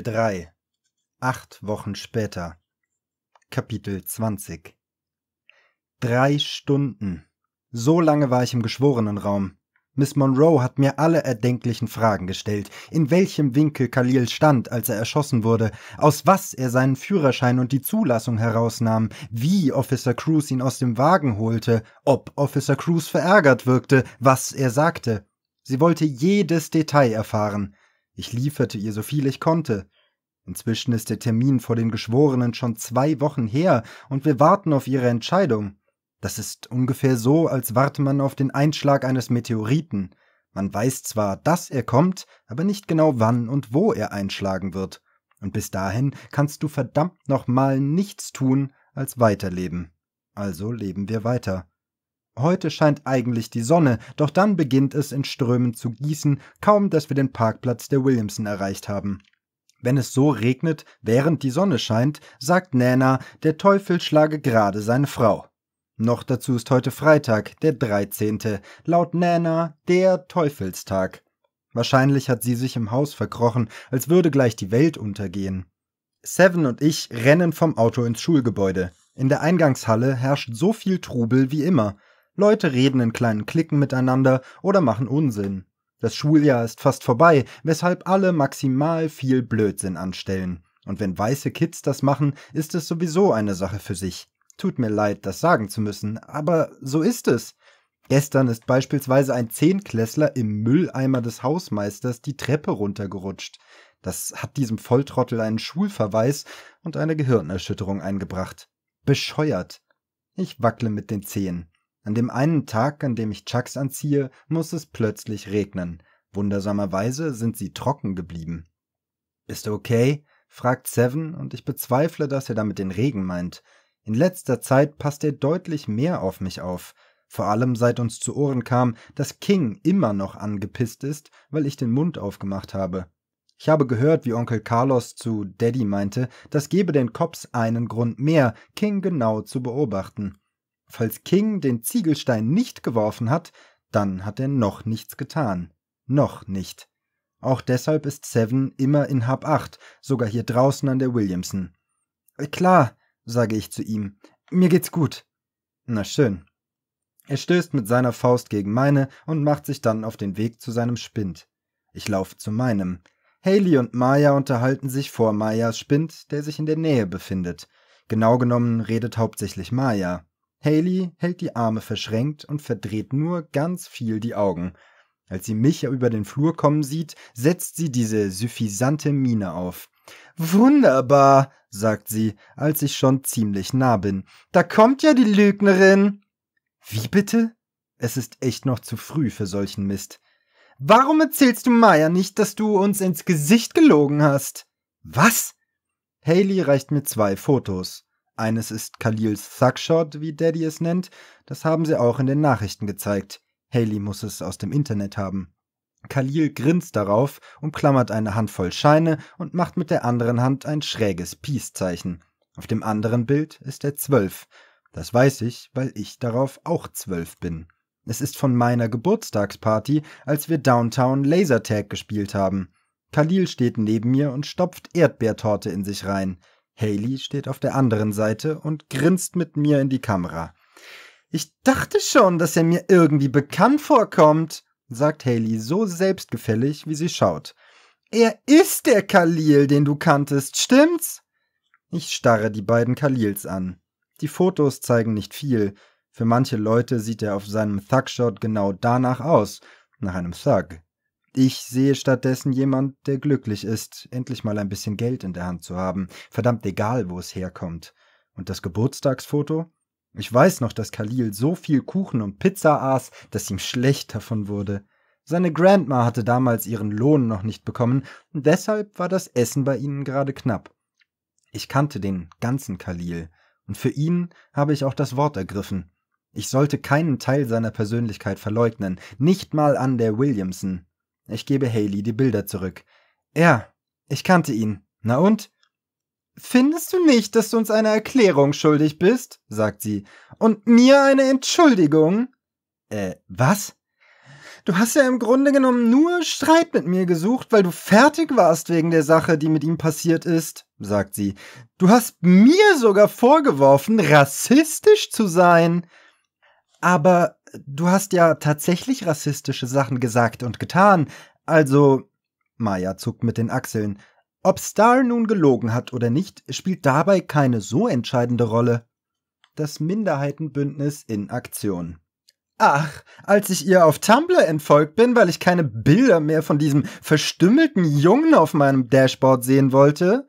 Kapitel 3 Acht Wochen später Kapitel 20 Drei Stunden. So lange war ich im Geschworenenraum. Miss Monroe hat mir alle erdenklichen Fragen gestellt, in welchem Winkel Khalil stand, als er erschossen wurde, aus was er seinen Führerschein und die Zulassung herausnahm, wie Officer Cruz ihn aus dem Wagen holte, ob Officer Cruz verärgert wirkte, was er sagte. Sie wollte jedes Detail erfahren. Ich lieferte ihr so viel ich konnte. Inzwischen ist der Termin vor den Geschworenen schon zwei Wochen her und wir warten auf ihre Entscheidung. Das ist ungefähr so, als warte man auf den Einschlag eines Meteoriten. Man weiß zwar, dass er kommt, aber nicht genau wann und wo er einschlagen wird. Und bis dahin kannst du verdammt nochmal nichts tun, als weiterleben. Also leben wir weiter. Heute scheint eigentlich die Sonne, doch dann beginnt es in Strömen zu gießen, kaum dass wir den Parkplatz der Williamson erreicht haben. Wenn es so regnet, während die Sonne scheint, sagt Nana, der Teufel schlage gerade seine Frau. Noch dazu ist heute Freitag, der 13. Laut Nana der Teufelstag. Wahrscheinlich hat sie sich im Haus verkrochen, als würde gleich die Welt untergehen. Seven und ich rennen vom Auto ins Schulgebäude. In der Eingangshalle herrscht so viel Trubel wie immer. Leute reden in kleinen Klicken miteinander oder machen Unsinn. Das Schuljahr ist fast vorbei, weshalb alle maximal viel Blödsinn anstellen. Und wenn weiße Kids das machen, ist es sowieso eine Sache für sich. Tut mir leid, das sagen zu müssen, aber so ist es. Gestern ist beispielsweise ein Zehnklässler im Mülleimer des Hausmeisters die Treppe runtergerutscht. Das hat diesem Volltrottel einen Schulverweis und eine Gehirnerschütterung eingebracht. Bescheuert. Ich wackle mit den Zehen. An dem einen Tag, an dem ich Chucks anziehe, muss es plötzlich regnen. Wundersamerweise sind sie trocken geblieben. Ist okay? fragt Seven und ich bezweifle, dass er damit den Regen meint. In letzter Zeit passt er deutlich mehr auf mich auf. Vor allem seit uns zu Ohren kam, dass King immer noch angepisst ist, weil ich den Mund aufgemacht habe. Ich habe gehört, wie Onkel Carlos zu Daddy meinte, das gebe den Cops einen Grund mehr, King genau zu beobachten. Falls King den Ziegelstein nicht geworfen hat, dann hat er noch nichts getan. Noch nicht. Auch deshalb ist Seven immer in Hab 8, sogar hier draußen an der Williamson. Äh, klar, sage ich zu ihm. Mir geht's gut. Na schön. Er stößt mit seiner Faust gegen meine und macht sich dann auf den Weg zu seinem Spind. Ich laufe zu meinem. Haley und Maya unterhalten sich vor Mayas Spind, der sich in der Nähe befindet. Genau genommen redet hauptsächlich Maya. Haley hält die Arme verschränkt und verdreht nur ganz viel die Augen. Als sie mich über den Flur kommen sieht, setzt sie diese suffisante Miene auf. Wunderbar, sagt sie, als ich schon ziemlich nah bin. Da kommt ja die Lügnerin. Wie bitte? Es ist echt noch zu früh für solchen Mist. Warum erzählst du Maya nicht, dass du uns ins Gesicht gelogen hast? Was? Haley reicht mir zwei Fotos. Eines ist Khalils Thugshot, wie Daddy es nennt. Das haben sie auch in den Nachrichten gezeigt. Haley muss es aus dem Internet haben. Khalil grinst darauf, umklammert eine Handvoll Scheine und macht mit der anderen Hand ein schräges Peace-Zeichen. Auf dem anderen Bild ist er zwölf. Das weiß ich, weil ich darauf auch zwölf bin. Es ist von meiner Geburtstagsparty, als wir Downtown Lasertag gespielt haben. Khalil steht neben mir und stopft Erdbeertorte in sich rein. Haley steht auf der anderen Seite und grinst mit mir in die Kamera. Ich dachte schon, dass er mir irgendwie bekannt vorkommt, sagt Haley so selbstgefällig, wie sie schaut. Er ist der Khalil, den du kanntest, stimmt's? Ich starre die beiden Khalils an. Die Fotos zeigen nicht viel. Für manche Leute sieht er auf seinem Thugshot genau danach aus, nach einem Thug. Ich sehe stattdessen jemand, der glücklich ist, endlich mal ein bisschen Geld in der Hand zu haben, verdammt egal, wo es herkommt. Und das Geburtstagsfoto? Ich weiß noch, dass Khalil so viel Kuchen und Pizza aß, dass ihm schlecht davon wurde. Seine Grandma hatte damals ihren Lohn noch nicht bekommen, und deshalb war das Essen bei ihnen gerade knapp. Ich kannte den ganzen Khalil, und für ihn habe ich auch das Wort ergriffen. Ich sollte keinen Teil seiner Persönlichkeit verleugnen, nicht mal an der Williamson. Ich gebe Haley die Bilder zurück. Ja, ich kannte ihn. Na und? Findest du nicht, dass du uns eine Erklärung schuldig bist? sagt sie. Und mir eine Entschuldigung? Äh, was? Du hast ja im Grunde genommen nur Streit mit mir gesucht, weil du fertig warst wegen der Sache, die mit ihm passiert ist, sagt sie. Du hast mir sogar vorgeworfen, rassistisch zu sein. Aber du hast ja tatsächlich rassistische Sachen gesagt und getan. Also, Maya zuckt mit den Achseln. Ob Star nun gelogen hat oder nicht, spielt dabei keine so entscheidende Rolle. Das Minderheitenbündnis in Aktion. Ach, als ich ihr auf Tumblr entfolgt bin, weil ich keine Bilder mehr von diesem verstümmelten Jungen auf meinem Dashboard sehen wollte.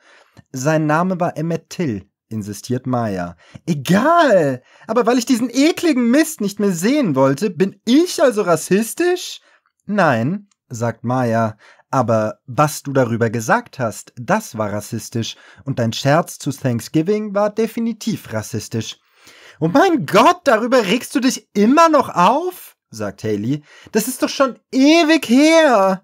Sein Name war Emmett Till insistiert Maya. Egal! Aber weil ich diesen ekligen Mist nicht mehr sehen wollte, bin ich also rassistisch? Nein, sagt Maya, aber was du darüber gesagt hast, das war rassistisch und dein Scherz zu Thanksgiving war definitiv rassistisch. Oh mein Gott, darüber regst du dich immer noch auf? sagt Haley. Das ist doch schon ewig her!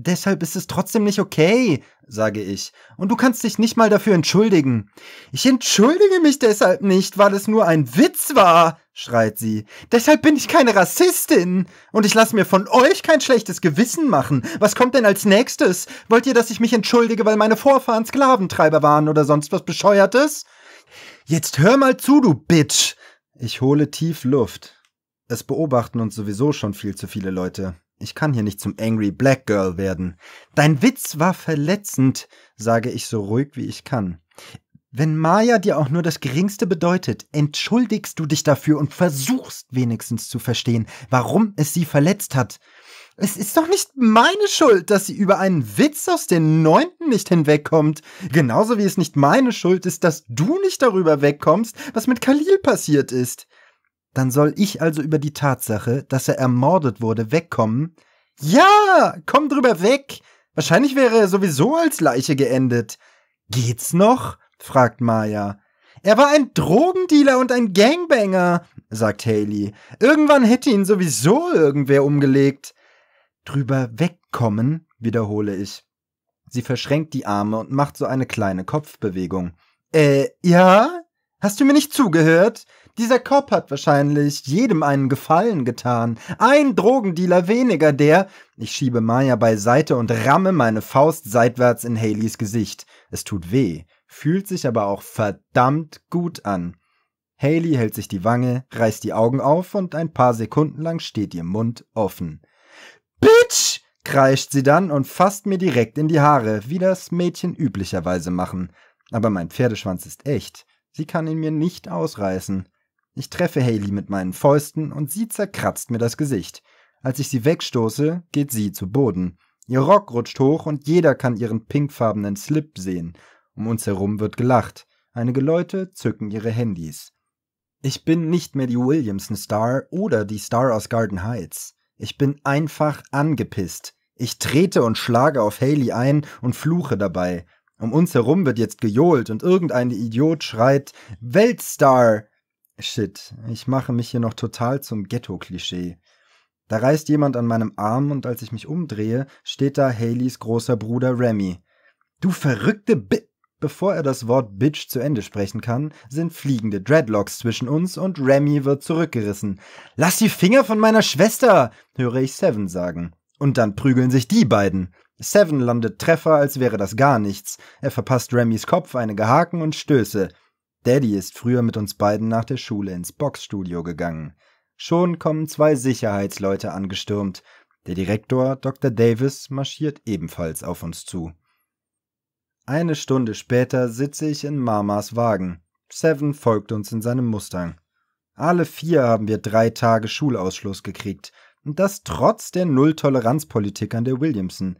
Deshalb ist es trotzdem nicht okay, sage ich, und du kannst dich nicht mal dafür entschuldigen. Ich entschuldige mich deshalb nicht, weil es nur ein Witz war, schreit sie. Deshalb bin ich keine Rassistin. Und ich lasse mir von euch kein schlechtes Gewissen machen. Was kommt denn als nächstes? Wollt ihr, dass ich mich entschuldige, weil meine Vorfahren Sklaventreiber waren oder sonst was Bescheuertes? Jetzt hör mal zu, du Bitch. Ich hole tief Luft. Es beobachten uns sowieso schon viel zu viele Leute. Ich kann hier nicht zum Angry Black Girl werden. Dein Witz war verletzend, sage ich so ruhig wie ich kann. Wenn Maya dir auch nur das Geringste bedeutet, entschuldigst du dich dafür und versuchst wenigstens zu verstehen, warum es sie verletzt hat. Es ist doch nicht meine Schuld, dass sie über einen Witz aus den Neunten nicht hinwegkommt. Genauso wie es nicht meine Schuld ist, dass du nicht darüber wegkommst, was mit Khalil passiert ist. Dann soll ich also über die Tatsache, dass er ermordet wurde, wegkommen? Ja, komm drüber weg! Wahrscheinlich wäre er sowieso als Leiche geendet. Geht's noch? fragt Maya. Er war ein Drogendealer und ein Gangbanger, sagt Haley. Irgendwann hätte ihn sowieso irgendwer umgelegt. Drüber wegkommen, wiederhole ich. Sie verschränkt die Arme und macht so eine kleine Kopfbewegung. Äh, ja? Hast du mir nicht zugehört? Dieser Cop hat wahrscheinlich jedem einen Gefallen getan. Ein Drogendealer weniger, der. Ich schiebe Maya beiseite und ramme meine Faust seitwärts in Haleys Gesicht. Es tut weh, fühlt sich aber auch verdammt gut an. Haley hält sich die Wange, reißt die Augen auf und ein paar Sekunden lang steht ihr Mund offen. Bitch! kreischt sie dann und fasst mir direkt in die Haare, wie das Mädchen üblicherweise machen. Aber mein Pferdeschwanz ist echt. Sie kann ihn mir nicht ausreißen. Ich treffe Haley mit meinen Fäusten und sie zerkratzt mir das Gesicht. Als ich sie wegstoße, geht sie zu Boden. Ihr Rock rutscht hoch und jeder kann ihren pinkfarbenen Slip sehen. Um uns herum wird gelacht. Einige Leute zücken ihre Handys. Ich bin nicht mehr die Williamson Star oder die Star aus Garden Heights. Ich bin einfach angepisst. Ich trete und schlage auf Haley ein und fluche dabei. Um uns herum wird jetzt gejohlt und irgendein Idiot schreit Weltstar. Shit, ich mache mich hier noch total zum Ghetto-Klischee. Da reißt jemand an meinem Arm und als ich mich umdrehe, steht da Haleys großer Bruder Remy. Du verrückte Bi. Bevor er das Wort Bitch zu Ende sprechen kann, sind fliegende Dreadlocks zwischen uns und Remy wird zurückgerissen. Lass die Finger von meiner Schwester, höre ich Seven sagen. Und dann prügeln sich die beiden. Seven landet Treffer, als wäre das gar nichts. Er verpasst Remys Kopf einige Haken und Stöße. Daddy ist früher mit uns beiden nach der Schule ins Boxstudio gegangen. Schon kommen zwei Sicherheitsleute angestürmt. Der Direktor, Dr. Davis, marschiert ebenfalls auf uns zu. Eine Stunde später sitze ich in Mamas Wagen. Seven folgt uns in seinem Mustang. Alle vier haben wir drei Tage Schulausschluss gekriegt. Und das trotz der Nulltoleranzpolitik an der Williamson.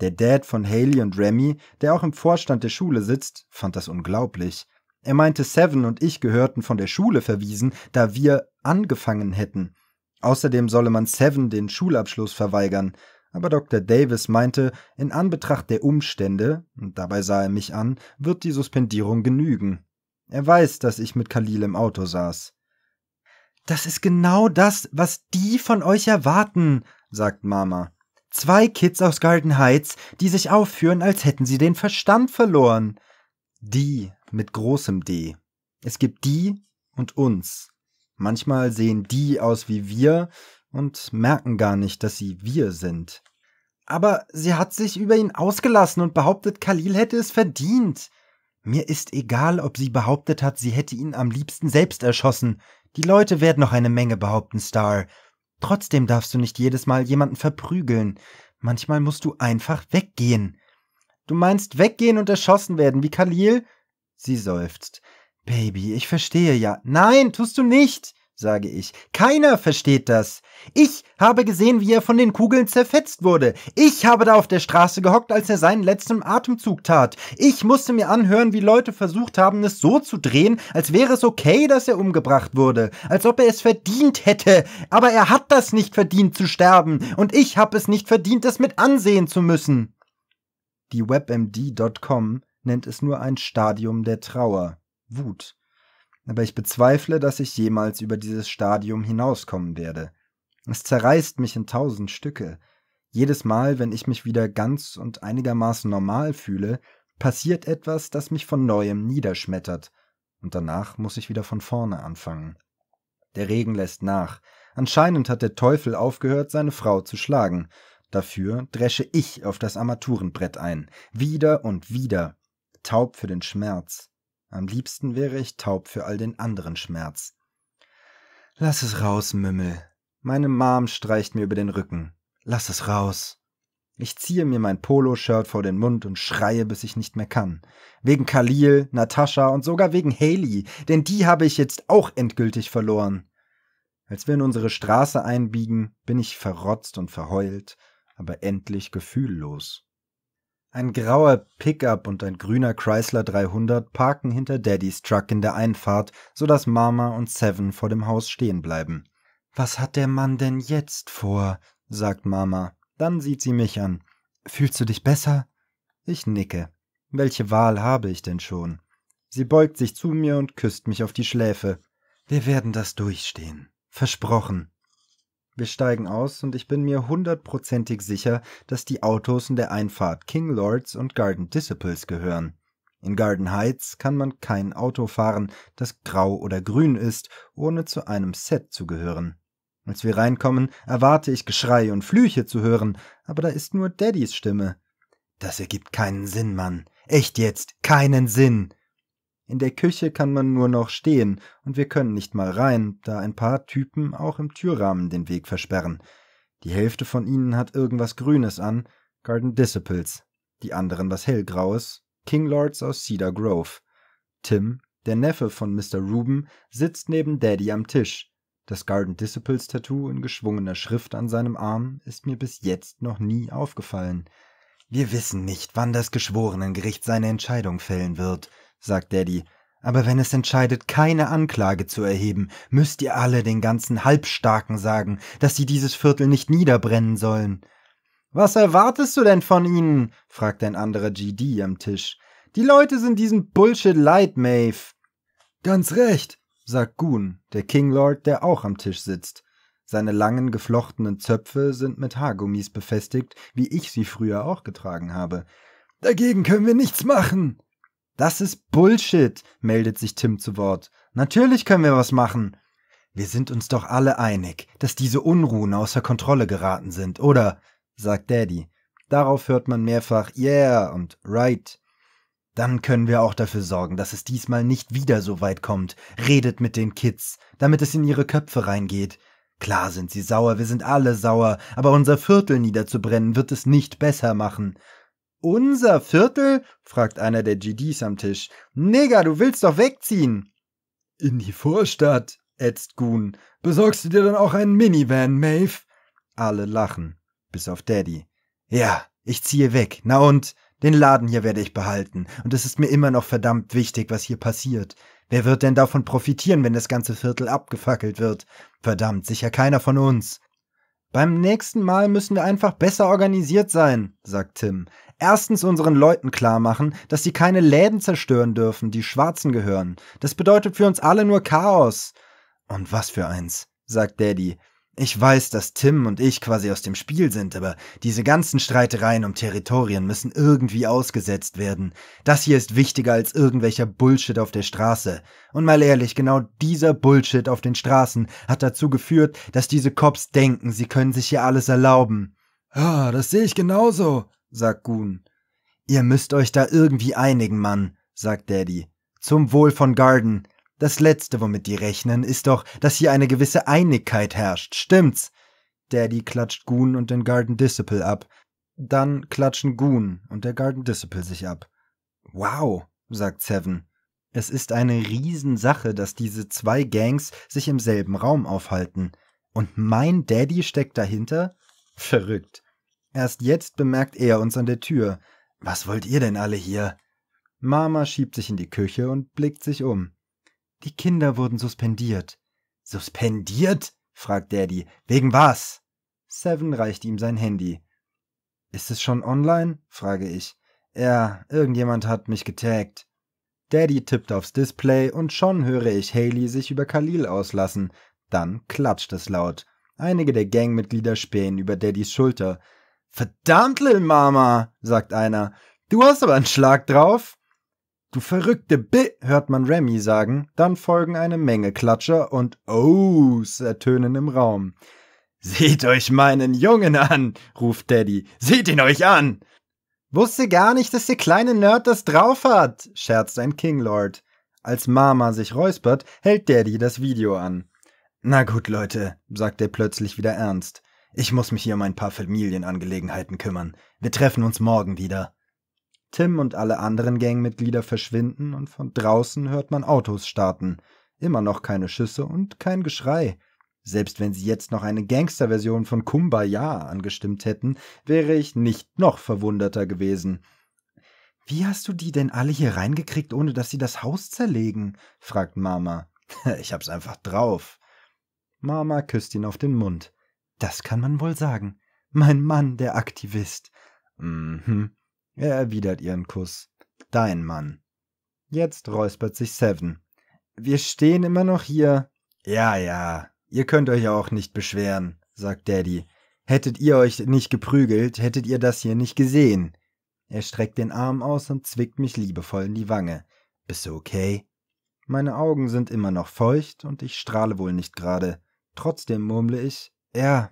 Der Dad von Haley und Remy, der auch im Vorstand der Schule sitzt, fand das unglaublich. Er meinte, Seven und ich gehörten von der Schule verwiesen, da wir angefangen hätten. Außerdem solle man Seven den Schulabschluss verweigern. Aber Dr. Davis meinte, in Anbetracht der Umstände, und dabei sah er mich an, wird die Suspendierung genügen. Er weiß, dass ich mit Khalil im Auto saß. Das ist genau das, was die von euch erwarten, sagt Mama. Zwei Kids aus Garden Heights, die sich aufführen, als hätten sie den Verstand verloren. Die mit großem D. Es gibt die und uns. Manchmal sehen die aus wie wir und merken gar nicht, dass sie wir sind. Aber sie hat sich über ihn ausgelassen und behauptet, Khalil hätte es verdient. Mir ist egal, ob sie behauptet hat, sie hätte ihn am liebsten selbst erschossen. Die Leute werden noch eine Menge behaupten, Star. Trotzdem darfst du nicht jedes Mal jemanden verprügeln. Manchmal musst du einfach weggehen. Du meinst weggehen und erschossen werden, wie Khalil? Sie seufzt. Baby, ich verstehe ja. Nein, tust du nicht, sage ich. Keiner versteht das. Ich habe gesehen, wie er von den Kugeln zerfetzt wurde. Ich habe da auf der Straße gehockt, als er seinen letzten Atemzug tat. Ich musste mir anhören, wie Leute versucht haben, es so zu drehen, als wäre es okay, dass er umgebracht wurde, als ob er es verdient hätte. Aber er hat das nicht verdient zu sterben, und ich habe es nicht verdient, es mit ansehen zu müssen. Die WebMD.com nennt es nur ein Stadium der Trauer, Wut. Aber ich bezweifle, dass ich jemals über dieses Stadium hinauskommen werde. Es zerreißt mich in tausend Stücke. Jedes Mal, wenn ich mich wieder ganz und einigermaßen normal fühle, passiert etwas, das mich von neuem niederschmettert, und danach muss ich wieder von vorne anfangen. Der Regen lässt nach. Anscheinend hat der Teufel aufgehört, seine Frau zu schlagen, Dafür dresche ich auf das Armaturenbrett ein, wieder und wieder, taub für den Schmerz. Am liebsten wäre ich taub für all den anderen Schmerz. Lass es raus, Mümmel. Meine Mom streicht mir über den Rücken. Lass es raus. Ich ziehe mir mein Poloshirt vor den Mund und schreie, bis ich nicht mehr kann. Wegen Khalil, Natascha und sogar wegen Haley, denn die habe ich jetzt auch endgültig verloren. Als wir in unsere Straße einbiegen, bin ich verrotzt und verheult aber endlich gefühllos. Ein grauer Pickup und ein grüner Chrysler 300 parken hinter Daddys Truck in der Einfahrt, sodass Mama und Seven vor dem Haus stehen bleiben. Was hat der Mann denn jetzt vor? sagt Mama. Dann sieht sie mich an. Fühlst du dich besser? Ich nicke. Welche Wahl habe ich denn schon? Sie beugt sich zu mir und küsst mich auf die Schläfe. Wir werden das durchstehen. Versprochen. Wir steigen aus und ich bin mir hundertprozentig sicher, dass die Autos in der Einfahrt King Lords und Garden Disciples gehören. In Garden Heights kann man kein Auto fahren, das grau oder grün ist, ohne zu einem Set zu gehören. Als wir reinkommen, erwarte ich Geschrei und Flüche zu hören, aber da ist nur Daddys Stimme. Das ergibt keinen Sinn, Mann. Echt jetzt, keinen Sinn. In der Küche kann man nur noch stehen, und wir können nicht mal rein, da ein paar Typen auch im Türrahmen den Weg versperren. Die Hälfte von ihnen hat irgendwas Grünes an, Garden Disciples, die anderen was Hellgraues, King Lords aus Cedar Grove. Tim, der Neffe von Mr. Ruben, sitzt neben Daddy am Tisch. Das Garden Disciples Tattoo in geschwungener Schrift an seinem Arm ist mir bis jetzt noch nie aufgefallen. Wir wissen nicht, wann das Geschworenengericht seine Entscheidung fällen wird, sagt Daddy. Aber wenn es entscheidet, keine Anklage zu erheben, müsst ihr alle den ganzen Halbstarken sagen, dass sie dieses Viertel nicht niederbrennen sollen. Was erwartest du denn von ihnen? fragt ein anderer GD am Tisch. Die Leute sind diesen Bullshit leid, Maeve. Ganz recht, sagt Goon, der Kinglord, der auch am Tisch sitzt. Seine langen, geflochtenen Zöpfe sind mit Haargummis befestigt, wie ich sie früher auch getragen habe. Dagegen können wir nichts machen. Das ist Bullshit, meldet sich Tim zu Wort. Natürlich können wir was machen. Wir sind uns doch alle einig, dass diese Unruhen außer Kontrolle geraten sind, oder? sagt Daddy. Darauf hört man mehrfach Yeah und Right. Dann können wir auch dafür sorgen, dass es diesmal nicht wieder so weit kommt. Redet mit den Kids, damit es in ihre Köpfe reingeht. Klar sind sie sauer, wir sind alle sauer, aber unser Viertel niederzubrennen wird es nicht besser machen. Unser Viertel? fragt einer der GDs am Tisch. Nigger, du willst doch wegziehen. In die Vorstadt, ätzt Goon. Besorgst du dir dann auch einen Minivan, Maeve? Alle lachen, bis auf Daddy. Ja, ich ziehe weg. Na und? Den Laden hier werde ich behalten. Und es ist mir immer noch verdammt wichtig, was hier passiert. Wer wird denn davon profitieren, wenn das ganze Viertel abgefackelt wird? Verdammt, sicher keiner von uns. Beim nächsten Mal müssen wir einfach besser organisiert sein, sagt Tim. Erstens unseren Leuten klar machen, dass sie keine Läden zerstören dürfen, die Schwarzen gehören. Das bedeutet für uns alle nur Chaos. Und was für eins, sagt Daddy. Ich weiß, dass Tim und ich quasi aus dem Spiel sind, aber diese ganzen Streitereien um Territorien müssen irgendwie ausgesetzt werden. Das hier ist wichtiger als irgendwelcher Bullshit auf der Straße. Und mal ehrlich, genau dieser Bullshit auf den Straßen hat dazu geführt, dass diese Cops denken, sie können sich hier alles erlauben. Ah, das sehe ich genauso, sagt Goon. Ihr müsst euch da irgendwie einigen, Mann, sagt Daddy. Zum Wohl von Garden. Das Letzte, womit die rechnen, ist doch, dass hier eine gewisse Einigkeit herrscht, stimmt's? Daddy klatscht Goon und den Garden Disciple ab. Dann klatschen Goon und der Garden Disciple sich ab. Wow, sagt Seven. Es ist eine Riesensache, dass diese zwei Gangs sich im selben Raum aufhalten. Und mein Daddy steckt dahinter? Verrückt. Erst jetzt bemerkt er uns an der Tür. Was wollt ihr denn alle hier? Mama schiebt sich in die Küche und blickt sich um. Die Kinder wurden suspendiert. Suspendiert? fragt Daddy. Wegen was? Seven reicht ihm sein Handy. Ist es schon online? frage ich. Ja, irgendjemand hat mich getaggt. Daddy tippt aufs Display und schon höre ich Haley sich über Khalil auslassen. Dann klatscht es laut. Einige der Gangmitglieder spähen über Daddys Schulter. Verdammt, Lil Mama, sagt einer. Du hast aber einen Schlag drauf. Du verrückte B, hört man Remy sagen. Dann folgen eine Menge Klatscher und Ohs ertönen im Raum. Seht euch meinen Jungen an, ruft Daddy. Seht ihn euch an! Wusste gar nicht, dass der kleine Nerd das drauf hat, scherzt ein Kinglord. Als Mama sich räuspert, hält Daddy das Video an. Na gut, Leute, sagt er plötzlich wieder ernst. Ich muss mich hier um ein paar Familienangelegenheiten kümmern. Wir treffen uns morgen wieder. Tim und alle anderen Gangmitglieder verschwinden und von draußen hört man Autos starten. Immer noch keine Schüsse und kein Geschrei. Selbst wenn sie jetzt noch eine Gangsterversion von Kumbaya angestimmt hätten, wäre ich nicht noch verwunderter gewesen. Wie hast du die denn alle hier reingekriegt, ohne dass sie das Haus zerlegen? fragt Mama. Ich hab's einfach drauf. Mama küsst ihn auf den Mund. Das kann man wohl sagen. Mein Mann, der Aktivist. Mhm. Er erwidert ihren Kuss. Dein Mann. Jetzt räuspert sich Seven. Wir stehen immer noch hier. Ja, ja. Ihr könnt euch auch nicht beschweren, sagt Daddy. Hättet ihr euch nicht geprügelt, hättet ihr das hier nicht gesehen. Er streckt den Arm aus und zwickt mich liebevoll in die Wange. Bist du okay? Meine Augen sind immer noch feucht und ich strahle wohl nicht gerade. Trotzdem murmle ich, ja.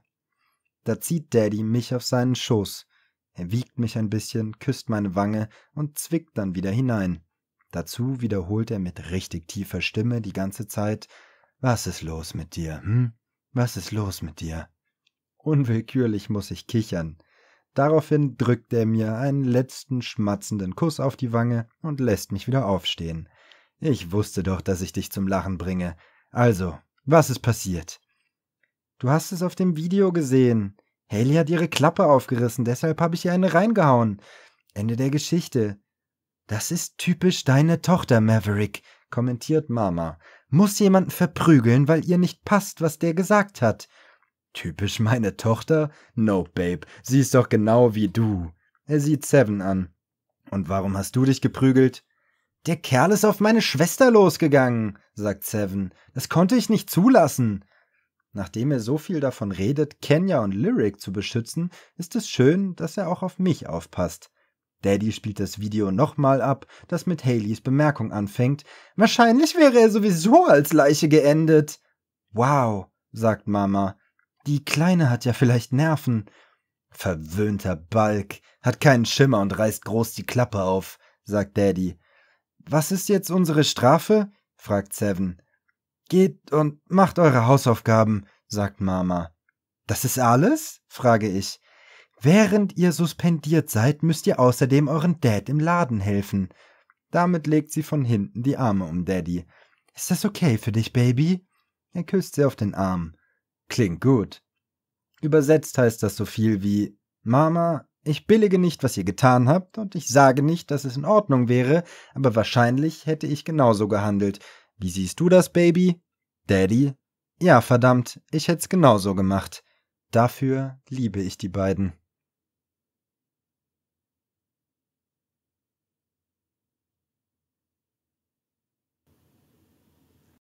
Da zieht Daddy mich auf seinen Schoß. Er wiegt mich ein bisschen, küsst meine Wange und zwickt dann wieder hinein. Dazu wiederholt er mit richtig tiefer Stimme die ganze Zeit Was ist los mit dir, hm? Was ist los mit dir? Unwillkürlich muss ich kichern. Daraufhin drückt er mir einen letzten schmatzenden Kuss auf die Wange und lässt mich wieder aufstehen. Ich wusste doch, dass ich dich zum Lachen bringe. Also, was ist passiert? Du hast es auf dem Video gesehen. Haley hat ihre Klappe aufgerissen, deshalb habe ich ihr eine reingehauen. Ende der Geschichte. Das ist typisch deine Tochter, Maverick, kommentiert Mama. Muss jemanden verprügeln, weil ihr nicht passt, was der gesagt hat. Typisch meine Tochter? No, Babe, sie ist doch genau wie du. Er sieht Seven an. Und warum hast du dich geprügelt? Der Kerl ist auf meine Schwester losgegangen, sagt Seven. Das konnte ich nicht zulassen. Nachdem er so viel davon redet, Kenya und Lyric zu beschützen, ist es schön, dass er auch auf mich aufpasst. Daddy spielt das Video nochmal ab, das mit Haleys Bemerkung anfängt. Wahrscheinlich wäre er sowieso als Leiche geendet. Wow, sagt Mama. Die Kleine hat ja vielleicht Nerven. Verwöhnter Balk, hat keinen Schimmer und reißt groß die Klappe auf, sagt Daddy. Was ist jetzt unsere Strafe? fragt Seven. Geht und macht eure Hausaufgaben, sagt Mama. Das ist alles? frage ich. Während ihr suspendiert seid, müsst ihr außerdem euren Dad im Laden helfen. Damit legt sie von hinten die Arme um Daddy. Ist das okay für dich, Baby? Er küsst sie auf den Arm. Klingt gut. Übersetzt heißt das so viel wie Mama, ich billige nicht, was ihr getan habt, und ich sage nicht, dass es in Ordnung wäre, aber wahrscheinlich hätte ich genauso gehandelt, wie siehst du das, Baby? Daddy? Ja, verdammt, ich hätt's genauso gemacht. Dafür liebe ich die beiden.